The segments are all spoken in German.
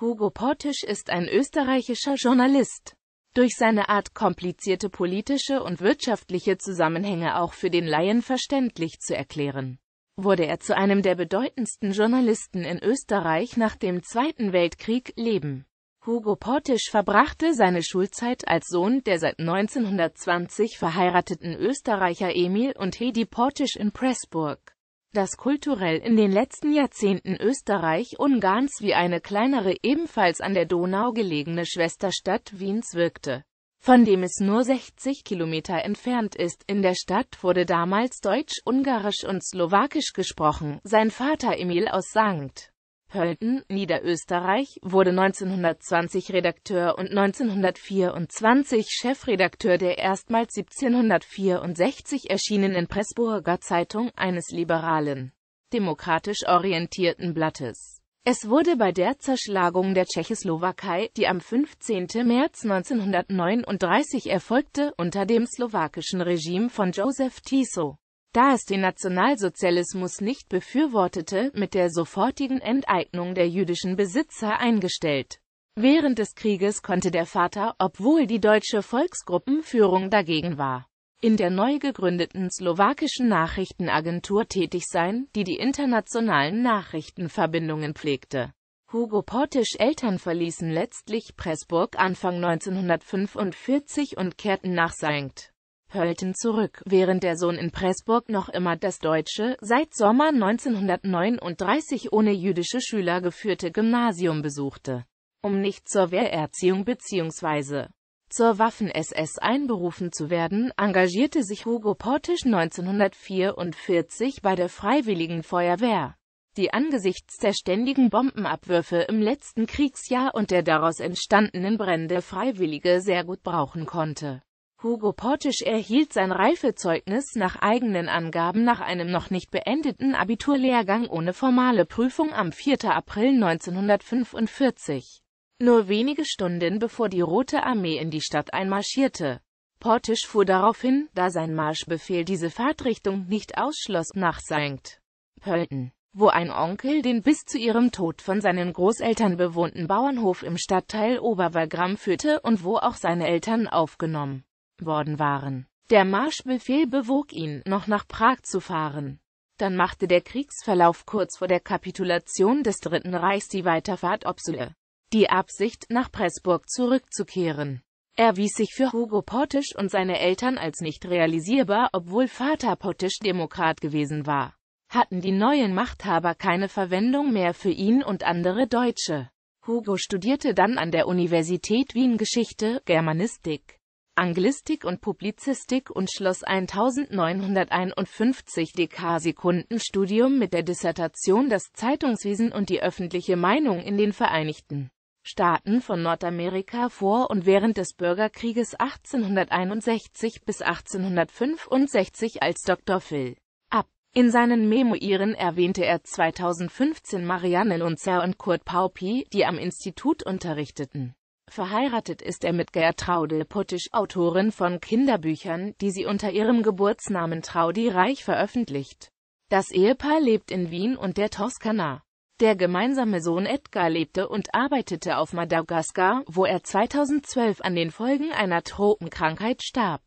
Hugo Portisch ist ein österreichischer Journalist. Durch seine Art komplizierte politische und wirtschaftliche Zusammenhänge auch für den Laien verständlich zu erklären, wurde er zu einem der bedeutendsten Journalisten in Österreich nach dem Zweiten Weltkrieg leben. Hugo Portisch verbrachte seine Schulzeit als Sohn der seit 1920 verheirateten Österreicher Emil und Hedi Portisch in Pressburg das kulturell in den letzten Jahrzehnten Österreich-Ungarns wie eine kleinere, ebenfalls an der Donau gelegene Schwesterstadt Wiens wirkte, von dem es nur 60 Kilometer entfernt ist. In der Stadt wurde damals Deutsch, Ungarisch und Slowakisch gesprochen. Sein Vater Emil aus St. Pölten, Niederösterreich, wurde 1920 Redakteur und 1924 Chefredakteur der erstmals 1764 erschienenen Pressburger Zeitung eines liberalen, demokratisch orientierten Blattes. Es wurde bei der Zerschlagung der Tschechoslowakei, die am 15. März 1939 erfolgte, unter dem slowakischen Regime von Joseph Tiso da es den Nationalsozialismus nicht befürwortete, mit der sofortigen Enteignung der jüdischen Besitzer eingestellt. Während des Krieges konnte der Vater, obwohl die deutsche Volksgruppenführung dagegen war, in der neu gegründeten slowakischen Nachrichtenagentur tätig sein, die die internationalen Nachrichtenverbindungen pflegte. Hugo Portisch Eltern verließen letztlich Pressburg Anfang 1945 und kehrten nach St. Hölten zurück, während der Sohn in Pressburg noch immer das deutsche, seit Sommer 1939 ohne jüdische Schüler geführte Gymnasium besuchte, um nicht zur Wehrerziehung bzw. zur Waffen-SS einberufen zu werden, engagierte sich Hugo Portisch 1944 bei der Freiwilligen Feuerwehr die angesichts der ständigen Bombenabwürfe im letzten Kriegsjahr und der daraus entstandenen Brände Freiwillige sehr gut brauchen konnte. Hugo Portisch erhielt sein Reifezeugnis nach eigenen Angaben nach einem noch nicht beendeten Abiturlehrgang ohne formale Prüfung am 4. April 1945, nur wenige Stunden bevor die Rote Armee in die Stadt einmarschierte. Portisch fuhr daraufhin, da sein Marschbefehl diese Fahrtrichtung nicht ausschloss, nach St. Pölten, wo ein Onkel den bis zu ihrem Tod von seinen Großeltern bewohnten Bauernhof im Stadtteil Oberwagram führte und wo auch seine Eltern aufgenommen worden waren. Der Marschbefehl bewog ihn, noch nach Prag zu fahren. Dann machte der Kriegsverlauf kurz vor der Kapitulation des Dritten Reichs die Weiterfahrt obsole. Die Absicht, nach Pressburg zurückzukehren. Er wies sich für Hugo Pottisch und seine Eltern als nicht realisierbar, obwohl Vater Pottisch Demokrat gewesen war. Hatten die neuen Machthaber keine Verwendung mehr für ihn und andere Deutsche. Hugo studierte dann an der Universität Wien Geschichte, Germanistik. Anglistik und Publizistik und schloss 1951 dk Dekasekundenstudium mit der Dissertation Das Zeitungswesen und die öffentliche Meinung in den Vereinigten Staaten von Nordamerika vor und während des Bürgerkrieges 1861 bis 1865 als Dr. Phil. Ab. In seinen Memoiren erwähnte er 2015 Marianne Lunzer und Kurt Paupi, die am Institut unterrichteten. Verheiratet ist er mit Gertraude Pottisch, Autorin von Kinderbüchern, die sie unter ihrem Geburtsnamen Traudi Reich veröffentlicht. Das Ehepaar lebt in Wien und der Toskana. Der gemeinsame Sohn Edgar lebte und arbeitete auf Madagaskar, wo er 2012 an den Folgen einer Tropenkrankheit starb.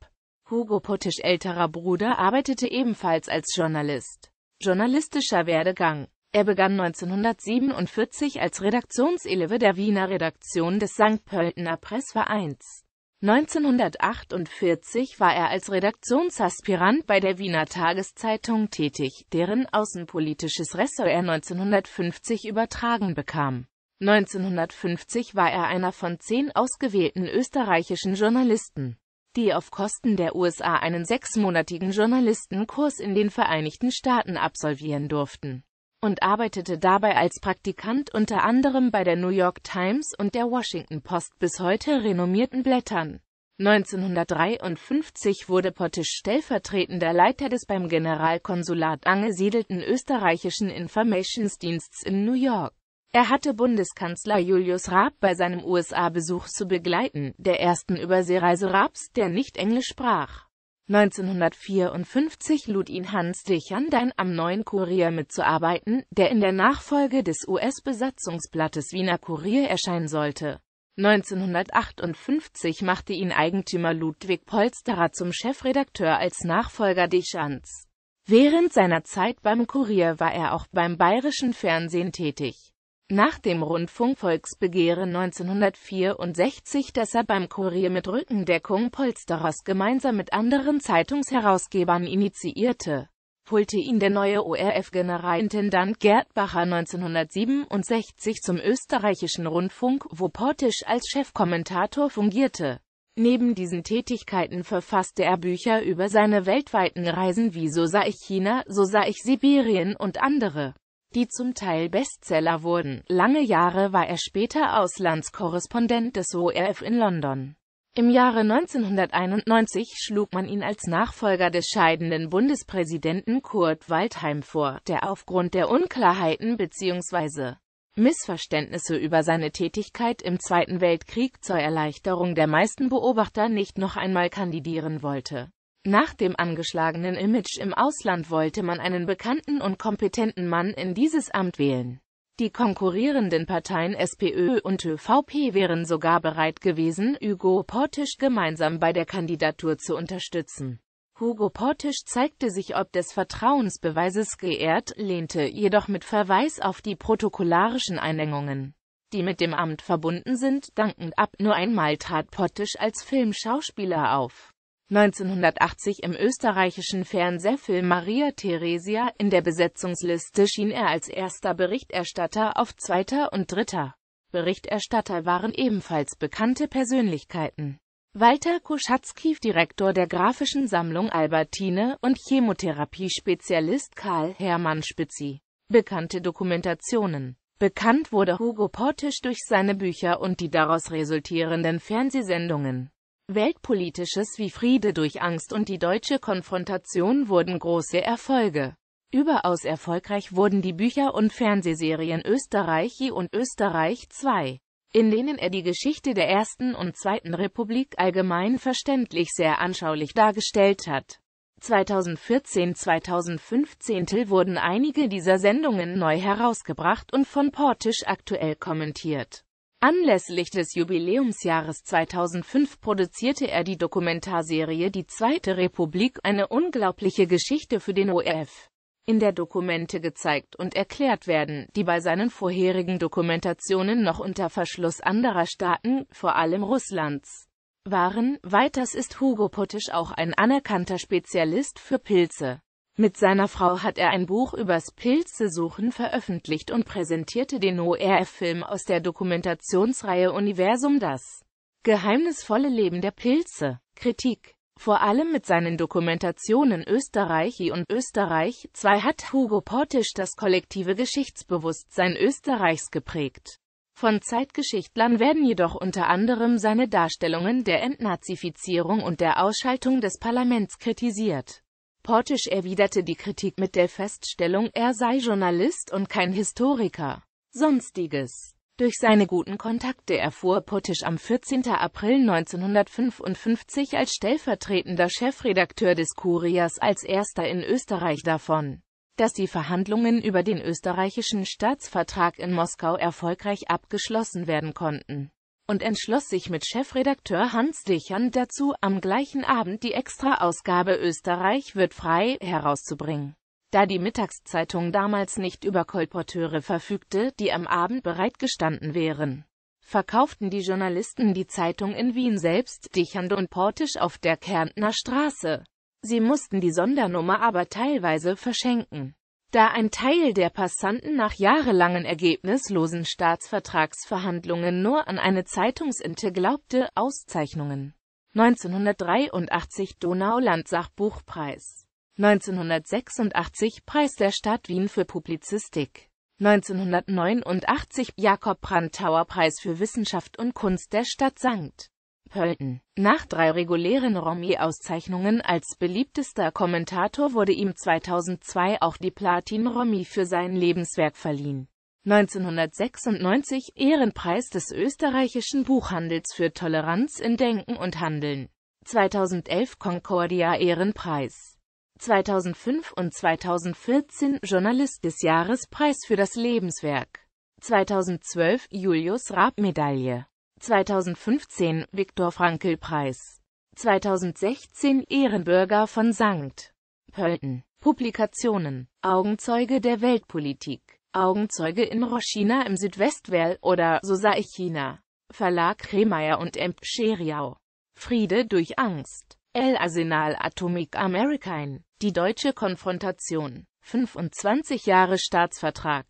Hugo Pottisch älterer Bruder arbeitete ebenfalls als Journalist. Journalistischer Werdegang er begann 1947 als Redaktionseleve der Wiener Redaktion des St. Pöltener Pressvereins. 1948 war er als Redaktionsaspirant bei der Wiener Tageszeitung tätig, deren außenpolitisches Ressort er 1950 übertragen bekam. 1950 war er einer von zehn ausgewählten österreichischen Journalisten, die auf Kosten der USA einen sechsmonatigen Journalistenkurs in den Vereinigten Staaten absolvieren durften und arbeitete dabei als Praktikant unter anderem bei der New York Times und der Washington Post bis heute renommierten Blättern. 1953 wurde Pottisch stellvertretender Leiter des beim Generalkonsulat angesiedelten österreichischen Informationsdiensts in New York. Er hatte Bundeskanzler Julius Raab bei seinem USA-Besuch zu begleiten, der ersten Überseereise Raabs, der nicht Englisch sprach. 1954 lud ihn Hans Dichander am Neuen Kurier mitzuarbeiten, der in der Nachfolge des US-Besatzungsblattes Wiener Kurier erscheinen sollte. 1958 machte ihn Eigentümer Ludwig Polsterer zum Chefredakteur als Nachfolger Deschands. Während seiner Zeit beim Kurier war er auch beim Bayerischen Fernsehen tätig nach dem Rundfunkvolksbegehren 1964, das er beim Kurier mit Rückendeckung Polsterers gemeinsam mit anderen Zeitungsherausgebern initiierte, holte ihn der neue ORF-Generalintendant Gerd Bacher 1967 zum österreichischen Rundfunk, wo Portisch als Chefkommentator fungierte. Neben diesen Tätigkeiten verfasste er Bücher über seine weltweiten Reisen wie So sah ich China, So sah ich Sibirien und andere die zum Teil Bestseller wurden. Lange Jahre war er später Auslandskorrespondent des ORF in London. Im Jahre 1991 schlug man ihn als Nachfolger des scheidenden Bundespräsidenten Kurt Waldheim vor, der aufgrund der Unklarheiten bzw. Missverständnisse über seine Tätigkeit im Zweiten Weltkrieg zur Erleichterung der meisten Beobachter nicht noch einmal kandidieren wollte nach dem angeschlagenen Image im Ausland wollte man einen bekannten und kompetenten Mann in dieses Amt wählen. Die konkurrierenden Parteien SPÖ und ÖVP wären sogar bereit gewesen, Hugo Portisch gemeinsam bei der Kandidatur zu unterstützen. Hugo Portisch zeigte sich ob des Vertrauensbeweises geehrt, lehnte jedoch mit Verweis auf die protokollarischen Einengungen, die mit dem Amt verbunden sind, dankend ab. Nur einmal trat Portisch als Filmschauspieler auf. 1980 im österreichischen Fernsehfilm Maria Theresia in der Besetzungsliste schien er als erster Berichterstatter auf, zweiter und dritter Berichterstatter waren ebenfalls bekannte Persönlichkeiten. Walter Koschatzky, Direktor der grafischen Sammlung Albertine und Chemotherapiespezialist Karl Hermann Spitzi. Bekannte Dokumentationen Bekannt wurde Hugo Portisch durch seine Bücher und die daraus resultierenden Fernsehsendungen Weltpolitisches wie Friede durch Angst und die deutsche Konfrontation wurden große Erfolge. Überaus erfolgreich wurden die Bücher und Fernsehserien Österreichi und Österreich II, in denen er die Geschichte der Ersten und Zweiten Republik allgemein verständlich sehr anschaulich dargestellt hat. 2014-2015 wurden einige dieser Sendungen neu herausgebracht und von Portisch aktuell kommentiert. Anlässlich des Jubiläumsjahres 2005 produzierte er die Dokumentarserie Die Zweite Republik, eine unglaubliche Geschichte für den ORF. In der Dokumente gezeigt und erklärt werden, die bei seinen vorherigen Dokumentationen noch unter Verschluss anderer Staaten, vor allem Russlands, waren. Weiters ist Hugo Pottisch auch ein anerkannter Spezialist für Pilze. Mit seiner Frau hat er ein Buch übers Pilzesuchen veröffentlicht und präsentierte den ORF-Film aus der Dokumentationsreihe Universum das geheimnisvolle Leben der Pilze. Kritik vor allem mit seinen Dokumentationen Österreichi und Österreich 2 hat Hugo Portisch das kollektive Geschichtsbewusstsein Österreichs geprägt. Von Zeitgeschichtlern werden jedoch unter anderem seine Darstellungen der Entnazifizierung und der Ausschaltung des Parlaments kritisiert. Portisch erwiderte die Kritik mit der Feststellung, er sei Journalist und kein Historiker. Sonstiges durch seine guten Kontakte erfuhr Pottisch am 14. April 1955 als stellvertretender Chefredakteur des Kuriers als erster in Österreich davon, dass die Verhandlungen über den österreichischen Staatsvertrag in Moskau erfolgreich abgeschlossen werden konnten und entschloss sich mit Chefredakteur Hans Dichand dazu, am gleichen Abend die Extra-Ausgabe Österreich wird frei herauszubringen. Da die Mittagszeitung damals nicht über Kolporteure verfügte, die am Abend bereitgestanden wären, verkauften die Journalisten die Zeitung in Wien selbst, Dichand und Portisch auf der Kärntner Straße. Sie mussten die Sondernummer aber teilweise verschenken. Da ein Teil der Passanten nach jahrelangen ergebnislosen Staatsvertragsverhandlungen nur an eine Zeitungsente glaubte, Auszeichnungen. 1983 Donau-Land-Sachbuchpreis. 1986 Preis der Stadt Wien für Publizistik. 1989 Jakob Brandtauer Preis für Wissenschaft und Kunst der Stadt St. Pölten. Nach drei regulären Romy-Auszeichnungen als beliebtester Kommentator wurde ihm 2002 auch die Platin Romy für sein Lebenswerk verliehen. 1996 Ehrenpreis des österreichischen Buchhandels für Toleranz in Denken und Handeln. 2011 Concordia Ehrenpreis. 2005 und 2014 Journalist des Jahres Preis für das Lebenswerk. 2012 Julius Raab Medaille. 2015 Viktor Frankl Preis 2016 Ehrenbürger von St. Pölten. Publikationen Augenzeuge der Weltpolitik Augenzeuge in Roshina im Südwestwell oder So sah ich China. Verlag Kremeyer und M. Scheriau. Friede durch Angst. El Arsenal Atomic American. Die deutsche Konfrontation. 25 Jahre Staatsvertrag.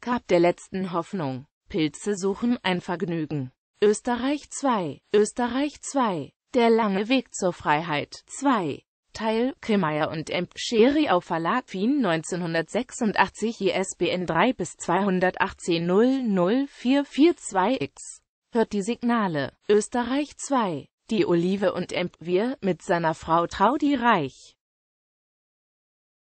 Gab der letzten Hoffnung. Pilze suchen ein Vergnügen. Österreich 2, Österreich 2, Der lange Weg zur Freiheit 2, Teil, Kremeyer und M. Scheri auf Verlag Wien 1986 ISBN 3 bis 218 x Hört die Signale. Österreich 2, Die Olive und M. Wir, mit seiner Frau Traudi Reich.